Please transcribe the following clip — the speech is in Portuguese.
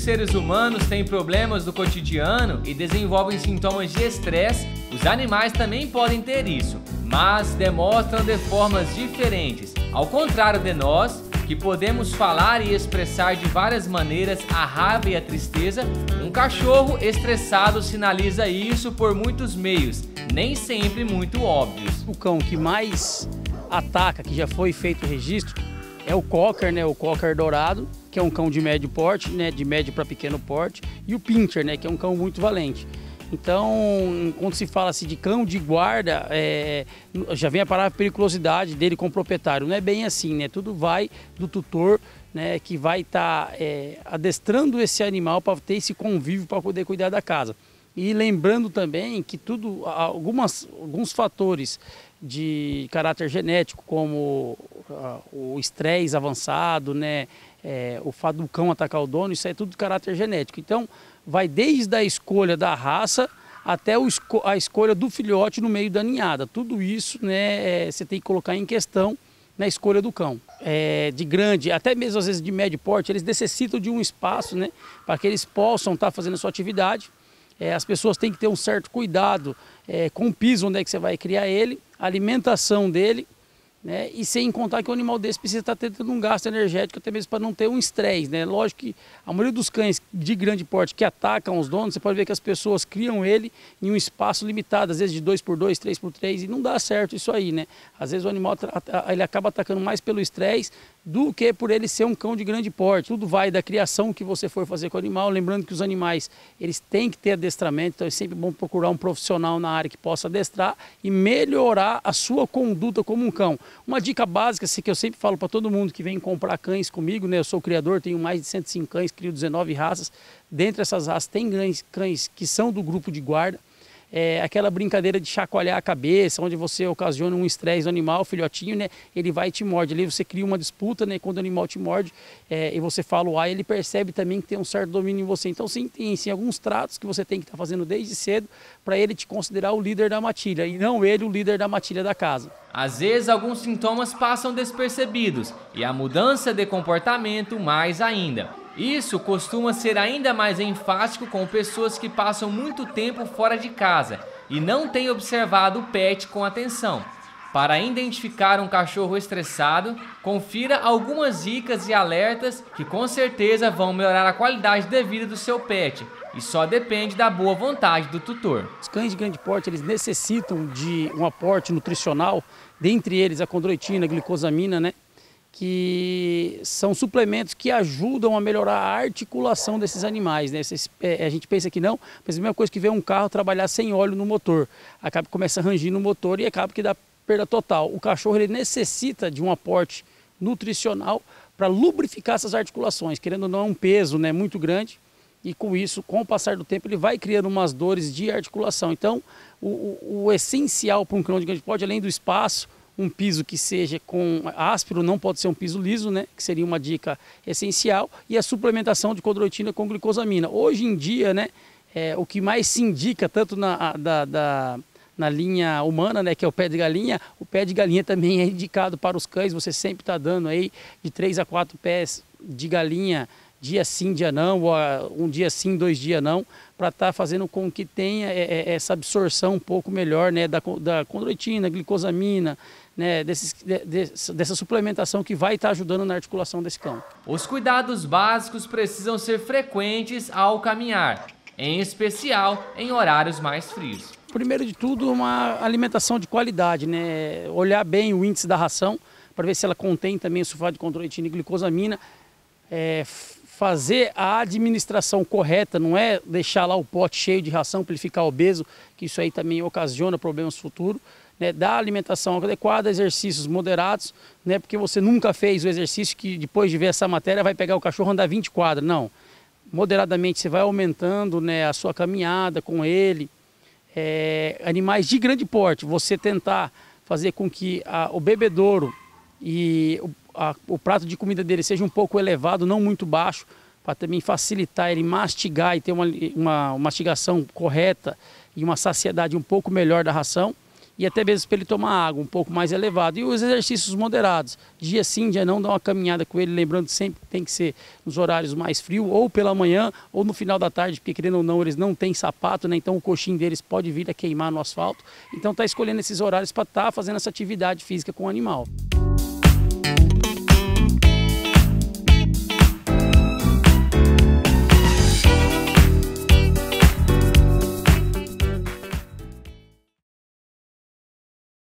os seres humanos têm problemas do cotidiano e desenvolvem sintomas de estresse, os animais também podem ter isso, mas demonstram de formas diferentes. Ao contrário de nós, que podemos falar e expressar de várias maneiras a raiva e a tristeza, um cachorro estressado sinaliza isso por muitos meios, nem sempre muito óbvios. O cão que mais ataca, que já foi feito registro, é o cocker, né, o cocker dourado, que é um cão de médio porte, né, de médio para pequeno porte, e o Pincher, né, que é um cão muito valente. Então, quando se fala assim, de cão de guarda, é, já vem a palavra periculosidade dele com o proprietário. Não é bem assim, né? Tudo vai do tutor né, que vai estar tá, é, adestrando esse animal para ter esse convívio para poder cuidar da casa. E lembrando também que tudo, algumas, alguns fatores de caráter genético, como ah, o estresse avançado, né, é, o fato do cão atacar o dono, isso é tudo de caráter genético. Então, vai desde a escolha da raça até esco a escolha do filhote no meio da ninhada. Tudo isso né, é, você tem que colocar em questão na escolha do cão. É, de grande, até mesmo às vezes de médio porte, eles necessitam de um espaço né, para que eles possam estar tá fazendo a sua atividade. É, as pessoas têm que ter um certo cuidado é, com o piso onde é que você vai criar ele, a alimentação dele né? E sem contar que o animal desse precisa estar tendo um gasto energético até mesmo para não ter um estresse, né? Lógico que a maioria dos cães de grande porte que atacam os donos, você pode ver que as pessoas criam ele em um espaço limitado, às vezes de 2 por 2 3 por 3 e não dá certo isso aí, né? Às vezes o animal ele acaba atacando mais pelo estresse do que por ele ser um cão de grande porte. Tudo vai da criação que você for fazer com o animal, lembrando que os animais, eles têm que ter adestramento, então é sempre bom procurar um profissional na área que possa adestrar e melhorar a sua conduta como um cão. Uma dica básica, assim, que eu sempre falo para todo mundo que vem comprar cães comigo, né? Eu sou criador, tenho mais de 105 cães, crio 19 raças. Dentre essas raças tem cães que são do grupo de guarda, é, aquela brincadeira de chacoalhar a cabeça, onde você ocasiona um estresse no animal, filhotinho, né? Ele vai e te morde. Ali você cria uma disputa, né? Quando o animal te morde é, e você fala o A, ele percebe também que tem um certo domínio em você. Então, sim, tem sim, alguns tratos que você tem que estar tá fazendo desde cedo para ele te considerar o líder da matilha e não ele o líder da matilha da casa. Às vezes, alguns sintomas passam despercebidos e a mudança de comportamento mais ainda. Isso costuma ser ainda mais enfático com pessoas que passam muito tempo fora de casa e não têm observado o pet com atenção. Para identificar um cachorro estressado, confira algumas dicas e alertas que com certeza vão melhorar a qualidade de vida do seu pet e só depende da boa vontade do tutor. Os cães de grande porte eles necessitam de um aporte nutricional, dentre eles a condroitina, a glicosamina, né? que são suplementos que ajudam a melhorar a articulação desses animais. Né? É, é, a gente pensa que não, mas é a mesma coisa que ver um carro trabalhar sem óleo no motor. Acaba que começa a rangir no motor e acaba que dá perda total. O cachorro ele necessita de um aporte nutricional para lubrificar essas articulações, querendo ou não, é um peso né, muito grande. E com isso, com o passar do tempo, ele vai criando umas dores de articulação. Então, o, o, o essencial para um cão de grande porte, além do espaço, um piso que seja com áspero, não pode ser um piso liso, né, que seria uma dica essencial, e a suplementação de condroitina com glicosamina. Hoje em dia, né, é, o que mais se indica, tanto na, da, da na linha humana, né, que é o pé de galinha, o pé de galinha também é indicado para os cães, você sempre está dando aí de 3 a 4 pés de galinha dia sim, dia não, ou ah, um dia sim, dois dias não, para estar tá fazendo com que tenha é, é, essa absorção um pouco melhor né, da, da condroitina, glicosamina, né, desses, de, dessa suplementação que vai estar tá ajudando na articulação desse cão. Os cuidados básicos precisam ser frequentes ao caminhar, em especial em horários mais frios. Primeiro de tudo, uma alimentação de qualidade, né? olhar bem o índice da ração para ver se ela contém também o sulfato de condroitina e glicosamina, é, fazer a administração correta, não é deixar lá o pote cheio de ração para ele ficar obeso, que isso aí também ocasiona problemas futuros. Né, dar alimentação adequada, exercícios moderados, né, porque você nunca fez o exercício que depois de ver essa matéria vai pegar o cachorro andar 20 quadras. Não. Moderadamente você vai aumentando né, a sua caminhada com ele. É, animais de grande porte, você tentar fazer com que a, o bebedouro e o a, o prato de comida dele seja um pouco elevado, não muito baixo, para também facilitar ele mastigar e ter uma, uma, uma mastigação correta e uma saciedade um pouco melhor da ração e até mesmo para ele tomar água um pouco mais elevado. E os exercícios moderados, dia sim, dia não, dá uma caminhada com ele, lembrando que sempre tem que ser nos horários mais frios, ou pela manhã, ou no final da tarde, porque querendo ou não, eles não têm sapato, né? então o coxinho deles pode vir a queimar no asfalto. Então está escolhendo esses horários para estar tá fazendo essa atividade física com o animal.